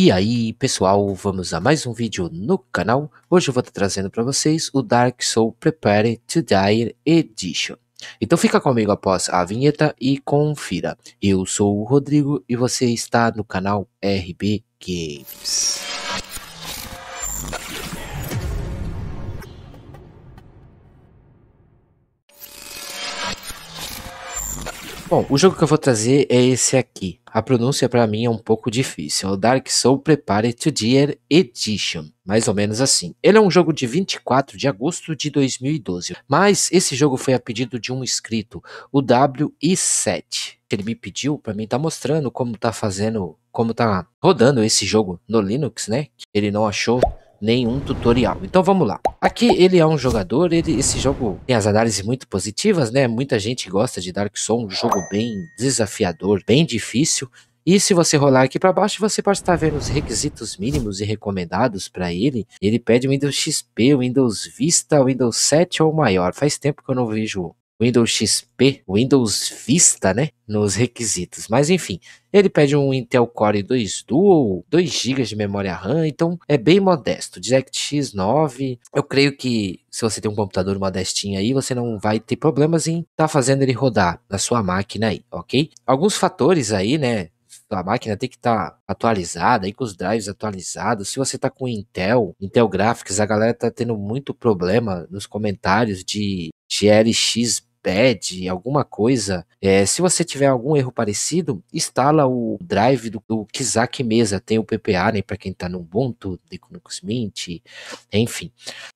E aí pessoal, vamos a mais um vídeo no canal. Hoje eu vou estar trazendo para vocês o Dark Soul Prepare to Die Edition. Então fica comigo após a vinheta e confira. Eu sou o Rodrigo e você está no canal RB Games. Bom, o jogo que eu vou trazer é esse aqui. A pronúncia para mim é um pouco difícil. É o Dark Soul Prepare to Dear Edition. Mais ou menos assim. Ele é um jogo de 24 de agosto de 2012. Mas esse jogo foi a pedido de um inscrito, o WI7. Ele me pediu para mim estar tá mostrando como tá fazendo, como tá rodando esse jogo no Linux, né? Ele não achou nenhum tutorial. Então vamos lá. Aqui ele é um jogador, ele, esse jogo tem as análises muito positivas, né? Muita gente gosta de Dark Souls, um jogo bem desafiador, bem difícil. E se você rolar aqui para baixo, você pode estar vendo os requisitos mínimos e recomendados para ele. Ele pede Windows XP, Windows Vista, Windows 7 ou maior. Faz tempo que eu não vejo Windows XP, Windows Vista, né? Nos requisitos. Mas enfim, ele pede um Intel Core 2 Duo, 2 GB de memória RAM, então é bem modesto. DirectX 9, eu creio que se você tem um computador modestinho aí, você não vai ter problemas em estar tá fazendo ele rodar na sua máquina aí, ok? Alguns fatores aí, né? a máquina tem que estar tá atualizada, aí com os drives atualizados. Se você está com Intel, Intel Graphics, a galera tá tendo muito problema nos comentários de GLX pad, alguma coisa, é, se você tiver algum erro parecido, instala o drive do, do Kizak Mesa, tem o PPA, né, para quem está no Ubuntu, Linux Mint, enfim.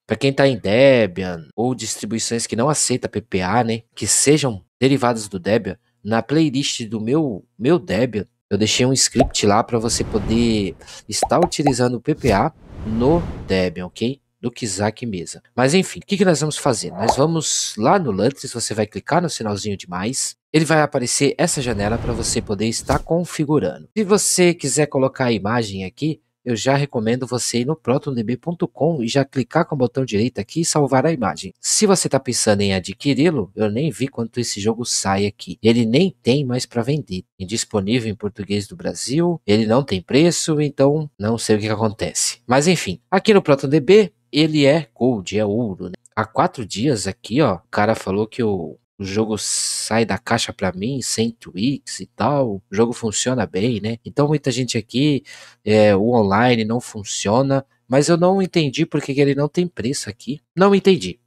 Para quem está em Debian ou distribuições que não aceita PPA, né, que sejam derivadas do Debian, na playlist do meu meu Debian, eu deixei um script lá para você poder estar utilizando o PPA no Debian, ok? do que Isaac Mesa. Mas enfim, o que, que nós vamos fazer? Nós vamos lá no Lutris, você vai clicar no sinalzinho de mais, ele vai aparecer essa janela para você poder estar configurando. Se você quiser colocar a imagem aqui, eu já recomendo você ir no protondb.com e já clicar com o botão direito aqui e salvar a imagem. Se você está pensando em adquiri-lo, eu nem vi quanto esse jogo sai aqui. Ele nem tem mais para vender. Indisponível em português do Brasil, ele não tem preço, então não sei o que acontece. Mas enfim, aqui no ProtonDB ele é gold, é ouro. Né? Há quatro dias aqui, ó, o cara falou que o, o jogo sai da caixa para mim, sem tweaks e tal, o jogo funciona bem, né? Então muita gente aqui, é, o online não funciona, mas eu não entendi porque ele não tem preço aqui. Não entendi.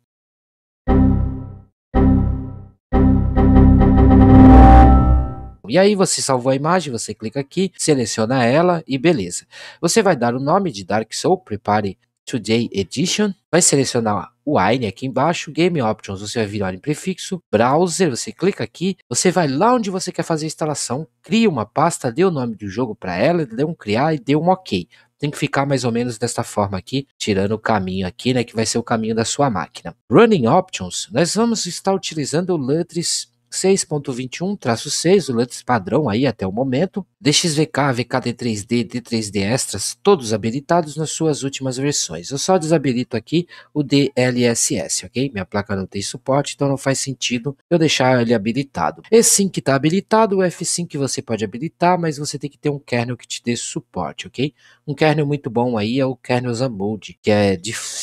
E aí você salvou a imagem, você clica aqui, seleciona ela e beleza. Você vai dar o nome de Dark Soul, prepare Today Edition, vai selecionar o Wine aqui embaixo, Game Options, você vai virar em prefixo, Browser, você clica aqui, você vai lá onde você quer fazer a instalação, cria uma pasta, dê o nome do jogo para ela, dê um criar e dê um OK. Tem que ficar mais ou menos desta forma aqui, tirando o caminho aqui, né, que vai ser o caminho da sua máquina. Running Options, nós vamos estar utilizando o Lutris 6.21-6, o Lutz padrão aí até o momento, DXVK, VKD3D, D3D Extras, todos habilitados nas suas últimas versões. Eu só desabilito aqui o DLSS, ok? Minha placa não tem suporte, então não faz sentido eu deixar ele habilitado. Esse sim que está habilitado, o F5 que você pode habilitar, mas você tem que ter um kernel que te dê suporte, ok? Um kernel muito bom aí é o kernel Zamold, que é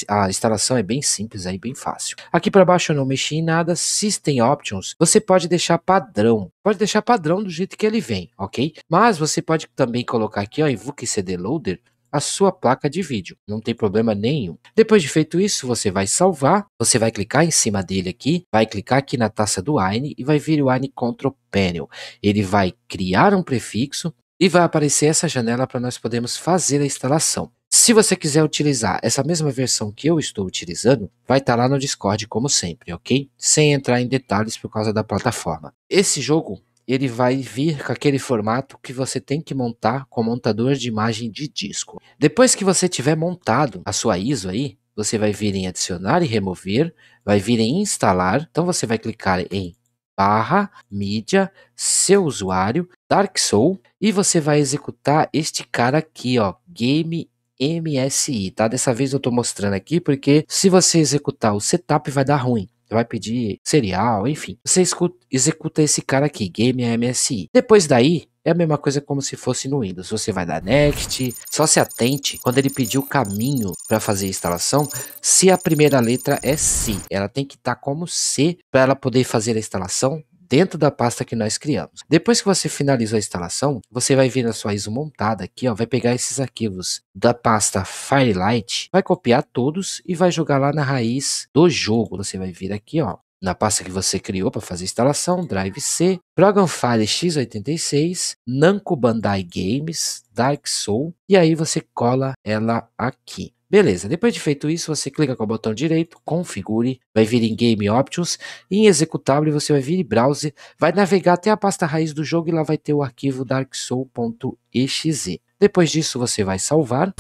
a instalação é bem simples aí, bem fácil. Aqui para baixo eu não mexi em nada. System Options, você pode deixar padrão. Pode deixar padrão do jeito que ele vem, ok? Mas você pode também colocar aqui, ó, em VUC CD Loader, a sua placa de vídeo, não tem problema nenhum. Depois de feito isso, você vai salvar, você vai clicar em cima dele aqui, vai clicar aqui na taça do Wine e vai vir o Wine Control Panel. Ele vai criar um prefixo, e vai aparecer essa janela para nós podermos fazer a instalação. Se você quiser utilizar essa mesma versão que eu estou utilizando, vai estar tá lá no Discord como sempre, ok? Sem entrar em detalhes por causa da plataforma. Esse jogo ele vai vir com aquele formato que você tem que montar com montador de imagem de disco. Depois que você tiver montado a sua ISO aí, você vai vir em adicionar e remover, vai vir em instalar, então você vai clicar em barra mídia, seu usuário, Dark Soul, e você vai executar este cara aqui, ó, Game MSI, tá? Dessa vez eu tô mostrando aqui porque se você executar o setup vai dar ruim vai pedir serial, enfim. Você executa esse cara aqui, Game MSI. Depois daí, é a mesma coisa como se fosse no Windows. Você vai dar next. Só se atente quando ele pedir o caminho para fazer a instalação, se a primeira letra é C. Ela tem que estar tá como C para ela poder fazer a instalação dentro da pasta que nós criamos. Depois que você finalizou a instalação, você vai vir na sua ISO montada aqui, ó, vai pegar esses arquivos da pasta Firelight, vai copiar todos e vai jogar lá na raiz do jogo. Você vai vir aqui, ó, na pasta que você criou para fazer a instalação, Drive C, Program Fire X86, Namco Bandai Games, Dark Soul, e aí você cola ela aqui. Beleza, depois de feito isso, você clica com o botão direito, configure, vai vir em Game Options, e em executável você vai vir em Browser, vai navegar até a pasta raiz do jogo e lá vai ter o arquivo darksoul.exe. Depois disso você vai salvar.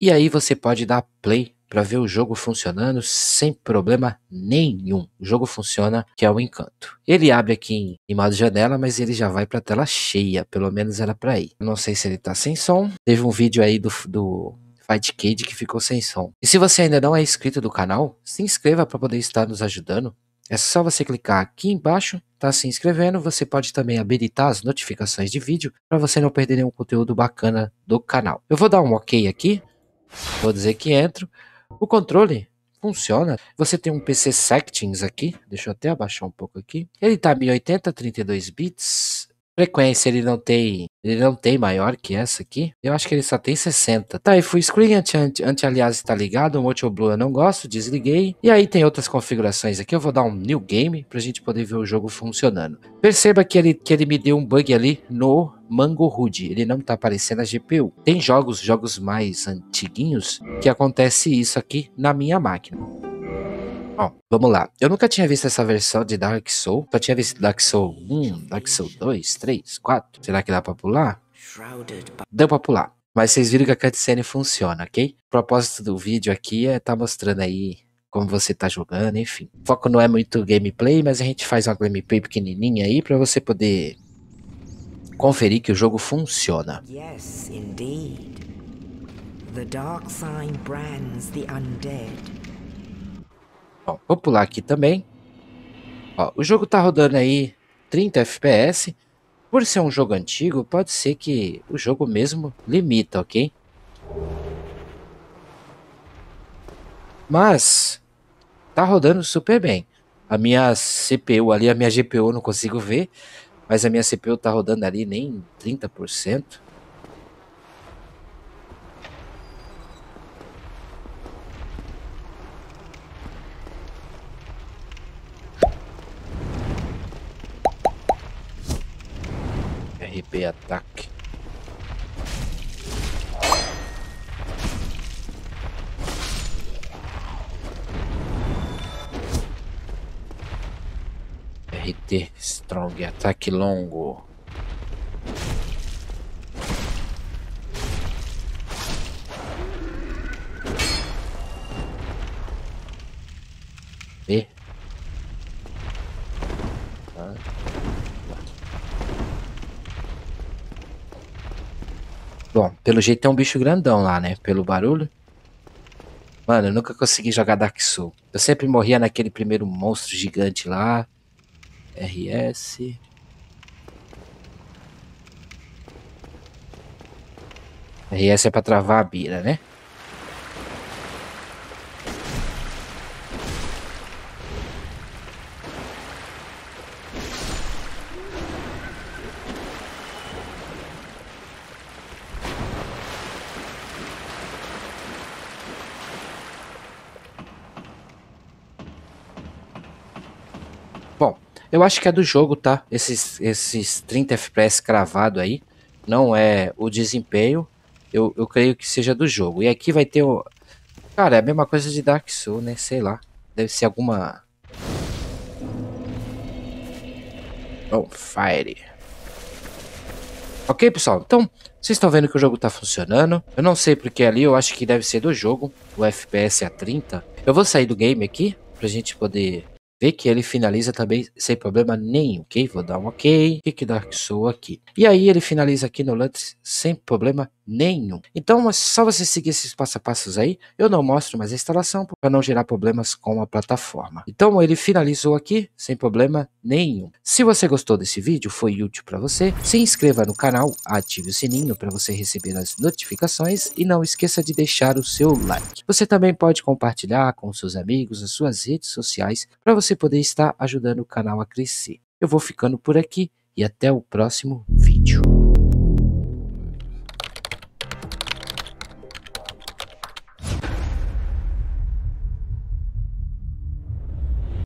E aí você pode dar play para ver o jogo funcionando sem problema nenhum. O jogo funciona, que é o encanto. Ele abre aqui em, em modo janela, mas ele já vai para tela cheia, pelo menos era para ir. Não sei se ele tá sem som. Teve um vídeo aí do, do Fight Cage que ficou sem som. E se você ainda não é inscrito do canal, se inscreva para poder estar nos ajudando. É só você clicar aqui embaixo, tá se inscrevendo. Você pode também habilitar as notificações de vídeo para você não perder nenhum conteúdo bacana do canal. Eu vou dar um ok aqui. Vou dizer que entro. O controle funciona. Você tem um PC Sectings aqui, deixa eu até abaixar um pouco aqui. Ele tá 1080, 32 bits, frequência ele não tem. Ele não tem maior que essa aqui. Eu acho que ele só tem 60. Tá, e full screen anti-aliás anti, está ligado. O Motion Blue eu não gosto, desliguei. E aí tem outras configurações aqui. Eu vou dar um new game pra gente poder ver o jogo funcionando. Perceba que ele, que ele me deu um bug ali no Mango Hood. Ele não tá aparecendo a GPU. Tem jogos, jogos mais antiguinhos, que acontece isso aqui na minha máquina. Bom, vamos lá. Eu nunca tinha visto essa versão de Dark Soul. Só tinha visto Dark Soul 1, Dark Soul 2, 3, 4. Será que dá pra pular? Deu pra pular. Mas vocês viram que a cutscene funciona, ok? O propósito do vídeo aqui é tá mostrando aí como você tá jogando, enfim. O foco não é muito gameplay, mas a gente faz uma gameplay pequenininha aí pra você poder conferir que o jogo funciona. Yes, indeed. O dark sign brands the undead. Bom, vou pular aqui também. Ó, o jogo tá rodando aí 30 FPS. Por ser um jogo antigo, pode ser que o jogo mesmo limita, ok? Mas tá rodando super bem. A minha CPU ali, a minha GPU não consigo ver, mas a minha CPU tá rodando ali nem 30%. ataque. RT Strong, ataque longo. Bom, pelo jeito é um bicho grandão lá, né? Pelo barulho. Mano, eu nunca consegui jogar Dark Souls. Eu sempre morria naquele primeiro monstro gigante lá. RS. RS é pra travar a bira, né? Eu acho que é do jogo, tá? Esses, esses 30 FPS cravado aí. Não é o desempenho. Eu, eu creio que seja do jogo. E aqui vai ter o. Cara, é a mesma coisa de Dark Souls, né? Sei lá. Deve ser alguma. Oh, fire. Ok, pessoal? Então, vocês estão vendo que o jogo está funcionando. Eu não sei porque ali, eu acho que deve ser do jogo, o FPS a 30. Eu vou sair do game aqui, pra gente poder Vê que ele finaliza também sem problema nenhum, ok? Vou dar um ok, kick Dark Soul aqui. E aí ele finaliza aqui no Lutz sem problema nenhum. Então é só você seguir esses passo a passos aí. Eu não mostro mais a instalação para não gerar problemas com a plataforma. Então ele finalizou aqui sem problema nenhum. Se você gostou desse vídeo, foi útil para você, se inscreva no canal, ative o sininho para você receber as notificações e não esqueça de deixar o seu like. Você também pode compartilhar com seus amigos as suas redes sociais para você poder estar ajudando o canal a crescer. Eu vou ficando por aqui e até o próximo vídeo.